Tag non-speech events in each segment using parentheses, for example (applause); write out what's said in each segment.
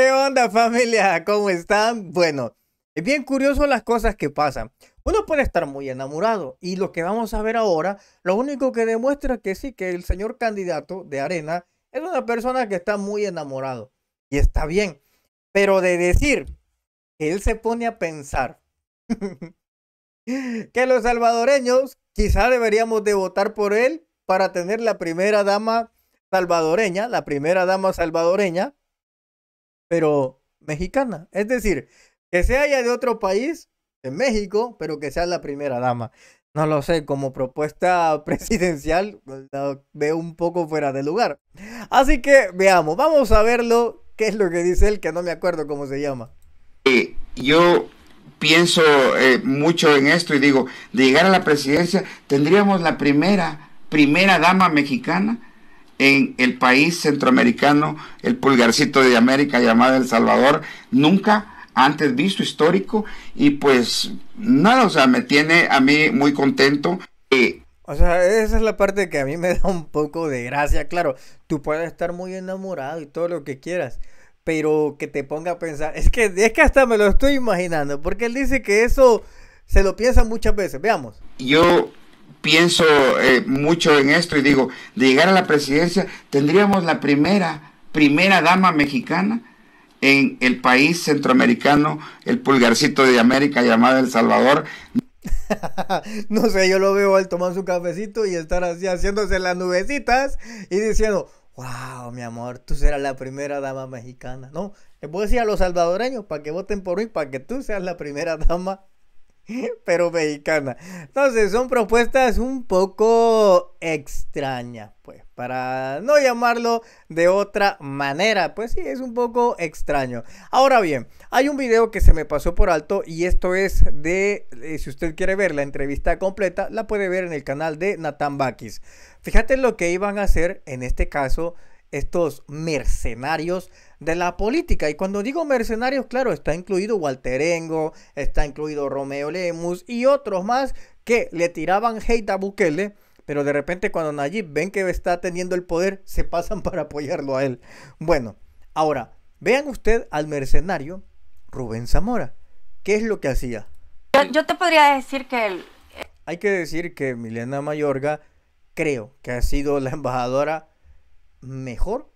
¿Qué onda familia? ¿Cómo están? Bueno, es bien curioso las cosas que pasan. Uno puede estar muy enamorado y lo que vamos a ver ahora, lo único que demuestra que sí, que el señor candidato de Arena es una persona que está muy enamorado y está bien. Pero de decir que él se pone a pensar (laughs) que los salvadoreños quizá deberíamos de votar por él para tener la primera dama salvadoreña, la primera dama salvadoreña, pero mexicana. Es decir, que sea ya de otro país, en México, pero que sea la primera dama. No lo sé, como propuesta (laughs) presidencial pues, veo un poco fuera de lugar. Así que veamos, vamos a verlo, qué es lo que dice él, que no me acuerdo cómo se llama. yo pienso eh, mucho en esto y digo, de llegar a la presidencia, tendríamos la primera, primera dama mexicana en el país centroamericano, el pulgarcito de América llamado El Salvador, nunca antes visto histórico y pues nada, o sea, me tiene a mí muy contento. Eh, o sea, esa es la parte que a mí me da un poco de gracia. Claro, tú puedes estar muy enamorado y todo lo que quieras, pero que te ponga a pensar, es que, es que hasta me lo estoy imaginando, porque él dice que eso se lo piensa muchas veces, veamos. Yo pienso eh, mucho en esto y digo, de llegar a la presidencia, tendríamos la primera, primera dama mexicana en el país centroamericano, el pulgarcito de América llamada El Salvador. (laughs) no sé, yo lo veo al tomar su cafecito y estar así haciéndose las nubecitas y diciendo, wow, mi amor, tú serás la primera dama mexicana. No, Le voy decir a los salvadoreños para que voten por mí, para que tú seas la primera dama (laughs) pero mexicana. Entonces, son propuestas un poco extrañas, pues, para no llamarlo de otra manera. Pues sí, es un poco extraño. Ahora bien, hay un video que se me pasó por alto y esto es de, eh, si usted quiere ver la entrevista completa, la puede ver en el canal de Natan Bakis. Fíjate lo que iban a hacer en este caso estos mercenarios de la política. Y cuando digo mercenarios, claro, está incluido Walterengo, está incluido Romeo Lemus y otros más que le tiraban hate a Bukele. Pero de repente cuando Nayib ven que está teniendo el poder, se pasan (laughs) para apoyarlo a él. Bueno, ahora, vean usted al mercenario Rubén Zamora. ¿Qué es lo que hacía? Yo, te podría decir que... él. Hay que decir que Milena Mayorga creo que ha sido la embajadora mejor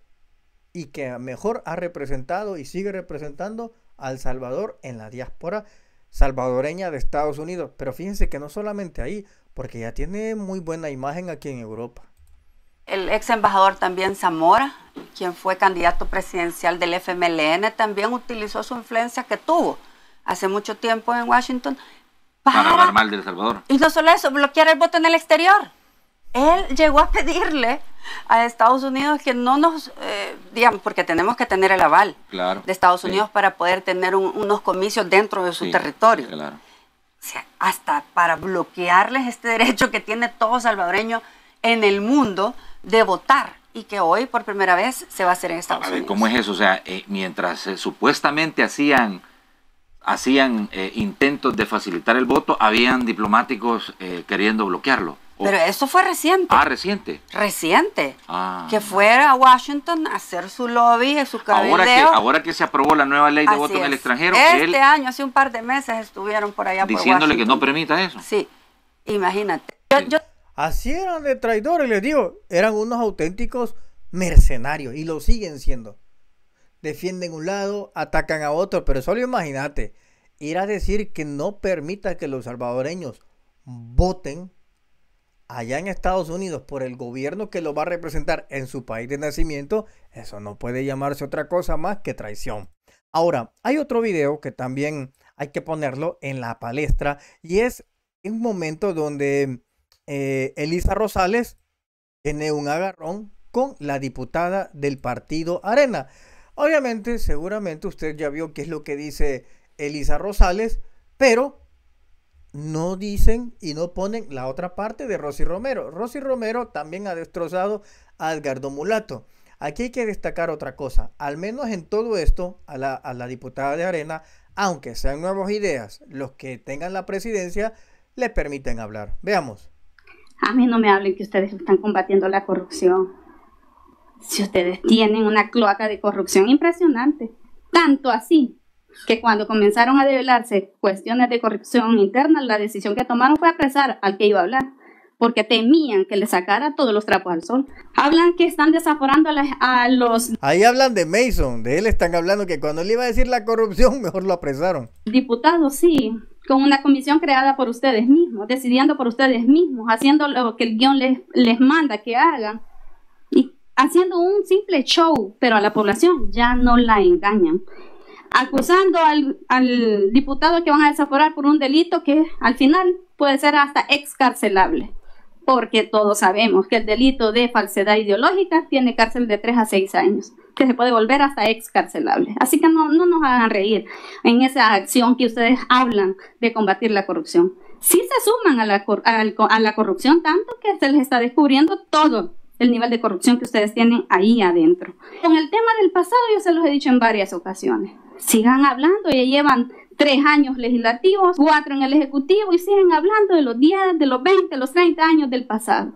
y que mejor ha representado y sigue representando al Salvador en la diáspora salvadoreña de Estados Unidos. Pero fíjense que no solamente ahí, porque ya tiene muy buena imagen aquí en Europa. El ex embajador también Zamora, quien fue candidato presidencial del FMLN, también utilizó su influencia que tuvo hace mucho tiempo en Washington para, hablar mal de El Salvador. Y no solo eso, bloquear el voto en el exterior. Él llegó a pedirle a Estados Unidos que no nos, eh, digamos, porque tenemos que tener el aval de Estados Unidos para poder tener unos comicios dentro de su territorio. O sea, hasta para bloquearles este (laughs) derecho que tiene todo salvadoreño en el mundo de votar y que hoy por primera vez se va a hacer en Estados a ver, ¿Cómo es eso? O sea, eh, mientras eh, supuestamente hacían hacían intentos de facilitar el voto, habían diplomáticos queriendo bloquearlo. Pero eso fue reciente. Ah, reciente. Reciente. Ah. Que fuera a Washington a hacer su lobby, eh, su Ahora que, se aprobó la nueva ley de voto en el extranjero. Este año, hace un par de meses, estuvieron por allá Diciéndole que no permita eso. Sí, imagínate. Así eran de traidores, les digo. Eran unos auténticos mercenarios y lo siguen siendo. Defienden un lado, atacan a otro, pero solo imagínate. Ir a decir que no permita que los salvadoreños voten allá en Estados Unidos por el gobierno que lo va a representar en su país de nacimiento, eso no puede llamarse otra cosa más que traición. Ahora, hay otro video que también hay que ponerlo en la palestra y es un momento donde eh, Elisa Rosales tiene un agarrón con la diputada del partido Arena. Obviamente, seguramente usted ya vio qué es lo que dice Elisa Rosales, pero no dicen y no ponen la otra parte de Rosy Romero. Rosy Romero también ha destrozado a Edgardo Mulato. Aquí hay que destacar otra cosa, al menos en todo esto, a la, diputada de Arena, aunque sean nuevas ideas, los que tengan la presidencia le permiten hablar. Veamos. A mí no me hablen que ustedes están combatiendo la corrupción. Si ustedes tienen una cloaca de corrupción impresionante, tanto así que cuando comenzaron a develarse cuestiones de corrupción interna, la decisión que tomaron fue apresar al que iba a hablar, porque temían que le sacara todos los trapos al sol. Hablan que están desaforando a, los... Ahí hablan de Mason, de él están hablando que cuando le iba a decir la corrupción, mejor lo apresaron. Diputados, sí, con una comisión creada por ustedes mismos, decidiendo por ustedes mismos, haciendo lo que el guión les, les manda que hagan. Y haciendo un simple show, pero a la población ya no la engañan acusando al, diputado que van a desaforar por un delito que al final puede ser hasta excarcelable, porque todos sabemos que el delito de falsedad ideológica tiene cárcel de 3 a 6 años, que se puede volver hasta excarcelable. Así que no, no nos hagan reír en esa acción que ustedes hablan de combatir la corrupción. Si se suman a la, a la corrupción tanto que se les está descubriendo todo el nivel de corrupción que ustedes tienen ahí adentro. Con el tema del pasado yo se los he dicho en varias ocasiones sigan hablando, ya llevan tres años legislativos, cuatro en el Ejecutivo y siguen hablando de los 10, de los 20, los 30 años del pasado.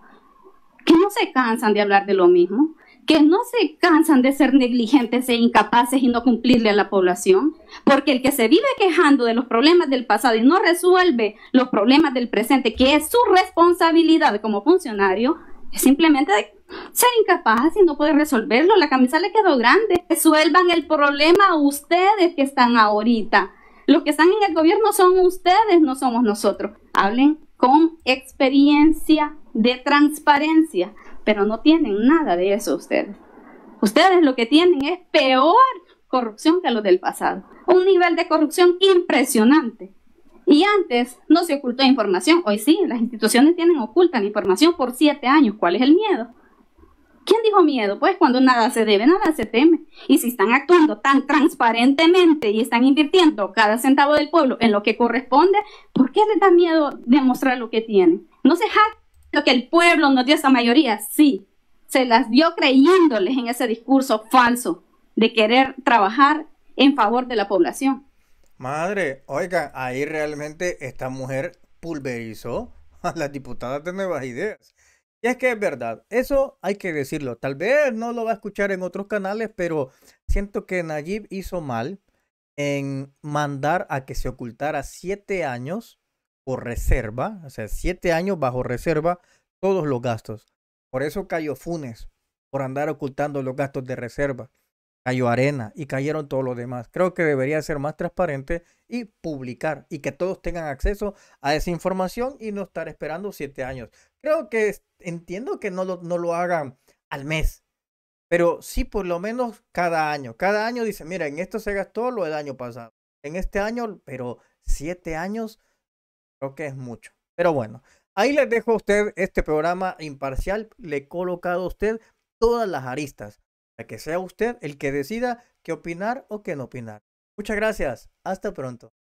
Que no se cansan de hablar de lo mismo, que no se cansan de ser negligentes e incapaces y no cumplirle a la población, porque el que se vive quejando de los problemas del pasado y no resuelve los problemas del presente, que es su responsabilidad como funcionario, es simplemente de ser incapaz y no poder resolverlo. La camisa le quedó grande. Resuelvan el problema ustedes que están ahorita. Los que están en el gobierno son ustedes, no somos nosotros. Hablen con experiencia de transparencia, pero no tienen nada de eso ustedes. Ustedes lo que tienen es peor corrupción que los del pasado. Un nivel de corrupción impresionante. Y antes no se ocultó información, hoy sí, las instituciones tienen oculta información por siete años. ¿Cuál es el miedo? ¿Quién dijo miedo? Pues cuando nada se debe, nada se teme. Y si están actuando tan transparentemente y están invirtiendo cada centavo del pueblo en lo que corresponde, ¿por qué les da miedo demostrar lo que tienen? No se jacta lo que el pueblo nos dio esa mayoría, sí. Se las dio creyéndoles en ese discurso falso de querer trabajar en favor de la población. Madre, oiga, ahí realmente esta mujer pulverizó a las diputada de Nuevas Ideas es que es verdad, eso hay que decirlo. Tal vez no lo va a escuchar en otros canales, pero siento que Nayib hizo mal en mandar a que se ocultara siete años por reserva, o sea, siete años bajo reserva, todos los gastos. Por eso cayó Funes, por andar ocultando los gastos de reserva cayó arena y cayeron todos los demás. Creo que debería ser más transparente y publicar y que todos tengan acceso a esa información y no estar esperando siete años. Creo que entiendo que no lo, hagan al mes, pero sí por lo menos cada año. Cada año dice, mira, en esto se gastó lo del año pasado. En este año, pero siete años, creo que es mucho. Pero bueno, ahí les dejo a usted este programa imparcial. Le he colocado a usted todas las aristas para que sea usted el que decida qué opinar o qué no opinar. Muchas gracias. Hasta pronto.